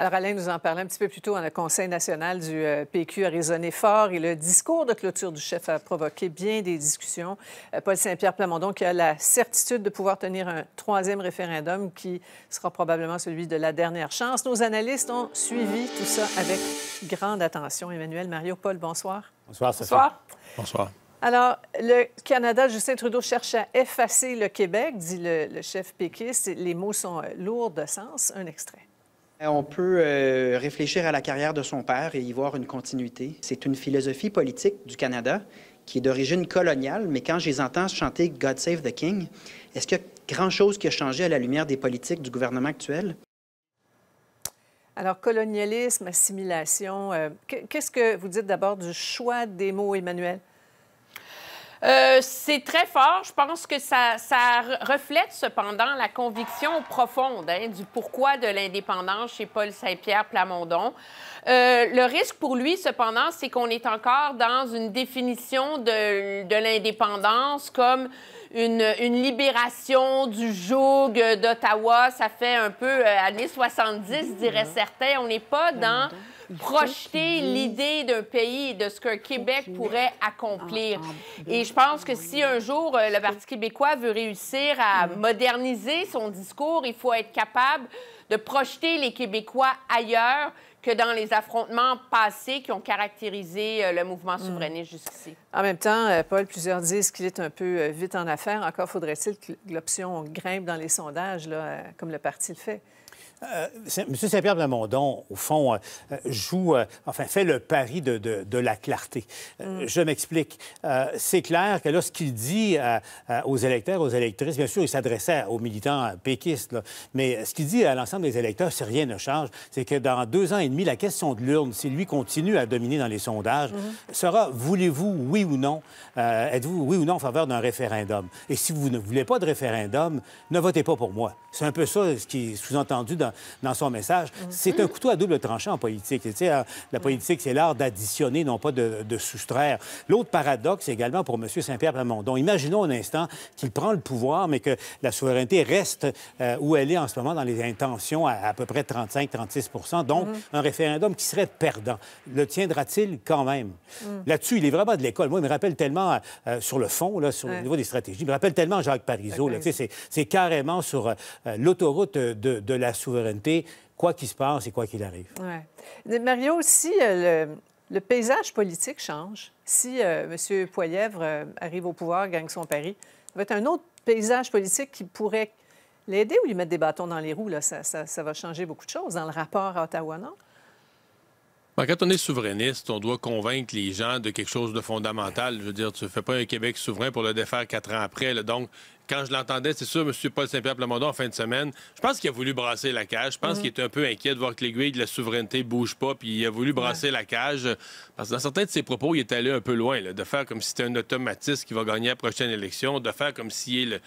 Alors, Alain nous en parlait un petit peu plus tôt en le Conseil national du euh, PQ a résonné fort et le discours de clôture du chef a provoqué bien des discussions. Euh, Paul Saint-Pierre Plamondon qui a la certitude de pouvoir tenir un troisième référendum qui sera probablement celui de la dernière chance. Nos analystes ont suivi tout ça avec grande attention. Emmanuel, Mario, Paul, bonsoir. Bonsoir, Sophie. Bonsoir. Bonsoir. Alors, le Canada, Justin Trudeau cherche à effacer le Québec, dit le, le chef péquiste. Les mots sont euh, lourds de sens. Un extrait. Euh, on peut euh, réfléchir à la carrière de son père et y voir une continuité. C'est une philosophie politique du Canada qui est d'origine coloniale, mais quand je les entends chanter God Save the King, est-ce qu'il y a grand-chose qui a changé à la lumière des politiques du gouvernement actuel? Alors, colonialisme, assimilation, euh, qu'est-ce que vous dites d'abord du choix des mots, Emmanuel? Euh, c'est très fort. Je pense que ça, ça reflète cependant la conviction profonde hein, du pourquoi de l'indépendance chez Paul Saint-Pierre Plamondon. Euh, le risque pour lui, cependant, c'est qu'on est encore dans une définition de, l'indépendance comme une, libération du joug d'Ottawa. Ça fait un peu euh, années 70, mmh, dirait mmh. certains. On n'est pas mmh, dans projeter l'idée d'un pays de ce qu'un Québec pourrait accomplir. Et je pense que si un jour euh, le Parti québécois veut réussir à mm-hmm. moderniser son discours, il faut être capable de projeter les Québécois ailleurs que dans les affrontements passés qui ont caractérisé euh, le mouvement mm. souverainiste jusqu'ici. En même temps, euh, Paul, plusieurs disent qu'il est un peu vite en affaires. Encore faudrait-il que l'option grimpe dans les sondages, là, comme le parti le fait. Euh, M. Saint-Pierre Blamondon, au fond, euh, euh, joue, enfin, fait le pari de, la clarté. Mm. Je m'explique. c'est clair que là, ce qu'il dit aux électeurs, aux électrices, bien sûr, il s'adressait aux militants péquistes, mais ce qu'il dit à l'ensemble des électeurs, si rien ne change, c'est que dans deux ans et demi, la question de l'urne, si lui continue à dominer dans les sondages, mm-hmm. sera voulez-vous, oui ou non, êtes-vous oui ou non en faveur d'un référendum? Et si vous ne voulez pas de référendum, ne votez pas pour moi. C'est un peu ça ce qui est sous-entendu dans dans, son message. Mhm. C'est un couteau à double tranchant en politique. Tu sais, hein, la politique, c'est l'art d'additionner, non pas de, soustraire. L'autre paradoxe également pour M. Saint-Pierre Plamondon. Imaginons un instant qu'il prend le pouvoir, mais que la souveraineté reste euh, où elle est en ce moment dans les intentions à à peu près 35-36 Donc, mhm. un référendum qui serait perdant. Le tiendra-t-il quand même? Mhm. Là-dessus, il est vraiment de l'école. Moi, il me rappelle tellement, euh, euh, sur le fond, là, sur le niveau des stratégies, il me rappelle tellement Jacques Parizeau. C'est carrément sur l'autoroute de, de la souveraineté quoi qu'il se passe et quoi qu'il arrive. Mario, aussi, euh, le, paysage politique change, si euh, M. Euh, arrive au pouvoir, gagne son pari, ça va être un autre paysage politique qui pourrait l'aider ou lui mettre des bâtons dans les roues. Ça, va changer beaucoup de choses dans le rapport à Ottawa, non? Ben, quand on est souverainiste, on doit convaincre les gens de quelque chose de fondamental. Je veux dire, tu ne fais pas un Québec souverain pour le défaire quatre ans après. Donc, quand je l'entendais, c'est sûr, M. Paul Saint-Pierre Plamondon, en fin de semaine, je pense qu'il a voulu brasser la cage. Je pense mm. qu'il était un peu inquiet de voir que l'aiguille de la souveraineté bouge pas, puis il a voulu brasser la cage. Parce que dans certains de ses propos, il est allé un peu loin, là, de faire comme si c'était un automatiste qui va gagner la prochaine élection, de faire comme s'il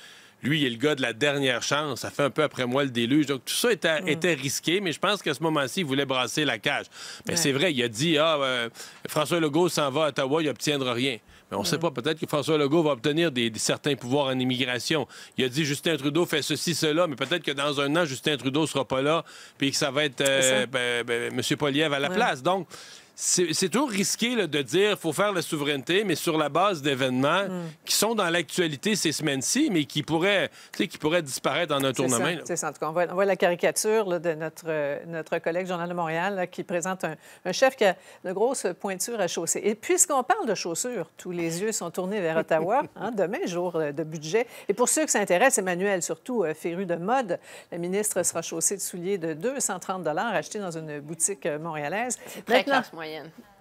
lui, il est le gars de la dernière chance. Ça fait un peu après moi le déluge. Donc, tout ça était, mm. risqué, mais je pense qu'à ce moment-ci, il voulait brasser la cage. Mais c'est vrai, il a dit Ah, ben, François Legault s'en va à Ottawa, il n'obtiendra rien. Mais on ne sait mm. pas, peut-être que François Legault va obtenir des, certains pouvoirs en immigration. Il a dit Justin Trudeau fait ceci, cela, mais peut-être que dans un an, Justin Trudeau ne sera pas là, puis que ça va être euh, ben, ben, M. Poliev à la place. Donc, c'est toujours risqué de dire faut faire la souveraineté, mais sur la base d'événements mm. qui sont dans l'actualité ces semaines-ci, mais qui pourraient, qui disparaître en un tournement. C'est ça, en tout cas. On voit, la caricature de notre, euh, notre collègue Journal de Montréal qui présente un, chef qui a de grosses pointures à chausser. Et puisqu'on parle de chaussures, tous les yeux sont tournés vers Ottawa. Hein, demain, jour euh, de budget. Et pour ceux qui s'intéressent, Emmanuel, surtout euh, féru de mode, la ministre sera chaussée de souliers de 230 achetés dans une boutique montréalaise. Très classe, moyenne.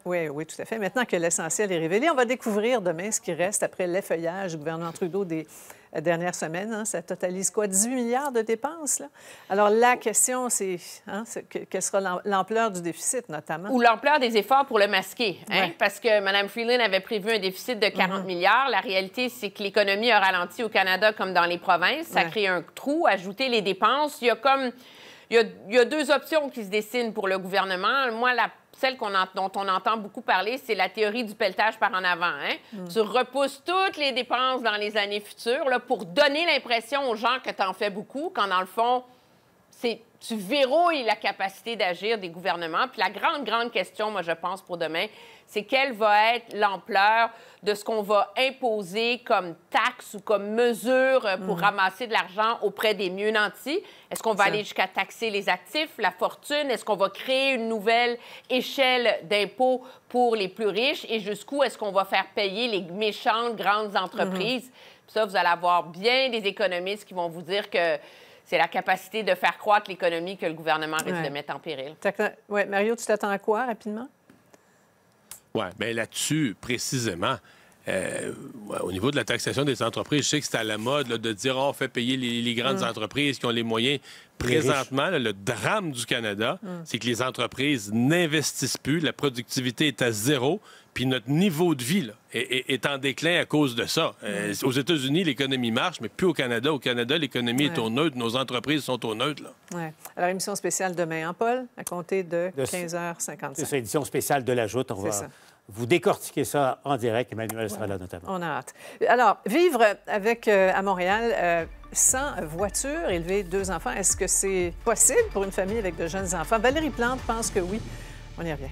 Oui, oui, tout à fait. Maintenant que l'essentiel est révélé, on va découvrir demain ce qui reste après l'effeuillage du gouvernement Trudeau des euh, dernières semaines. Hein. Ça totalise quoi? 18 milliards de dépenses? Là? Alors, la question, c'est hein, quelle sera l'ampleur du déficit, notamment? Ou l'ampleur des efforts pour le masquer. Hein? Parce que Mme Freeland avait prévu un déficit de 40 mm-hmm. milliards. La réalité, c'est que l'économie a ralenti au Canada comme dans les provinces. Ça crée un trou. Ajouter les dépenses, il y a comme... Il y, a, il y, a, deux options qui se dessinent pour le gouvernement. Moi, la celle dont on entend beaucoup parler, c'est la théorie du pelletage par en avant. Hein? Mm. Tu repousses toutes les dépenses dans les années futures là, pour donner l'impression aux gens que tu en fais beaucoup, quand dans le fond, c'est tu verrouilles la capacité d'agir des gouvernements. Puis la grande, grande question, moi, je pense, pour demain, c'est quelle va être l'ampleur de ce qu'on va imposer comme taxe ou comme mesure pour mm. ramasser de l'argent auprès des mieux nantis. Est-ce qu'on va aller jusqu'à taxer les actifs, la fortune? Est-ce qu'on va créer une nouvelle échelle d'impôts pour les plus riches? Et jusqu'où est-ce qu'on va faire payer les méchantes grandes mm-hmm. entreprises? Puis ça, vous allez avoir bien des économistes qui vont vous dire que c'est la capacité de faire croître l'économie que le gouvernement risque de mettre en péril. Mario, tu t'attends à quoi rapidement? Oui, bien là-dessus, précisément, euh, au niveau de la taxation des entreprises, je sais que c'est à la mode de dire on oh, fait payer les, grandes mm. entreprises qui ont les moyens. Présentement, le drame du Canada, mm. c'est que les entreprises n'investissent plus, la productivité est à zéro, puis notre niveau de vie est, en déclin à cause de ça. Euh, mm. aux États-Unis, l'économie marche, mais plus au Canada. Au Canada, l'économie est au neutre, nos entreprises sont au neutre. Là. Ouais. Alors, émission spéciale demain, en hein, Paul, à compter de, 15h55. C'est édition spéciale de la joute. On va... Ça vous décortiquez ça en direct, Emmanuel sera là notamment. On a hâte. Alors, vivre avec, euh, à Montréal euh, sans voiture, élever deux enfants, est-ce que c'est possible pour une famille avec de jeunes enfants? Valérie Plante pense que oui. On y revient.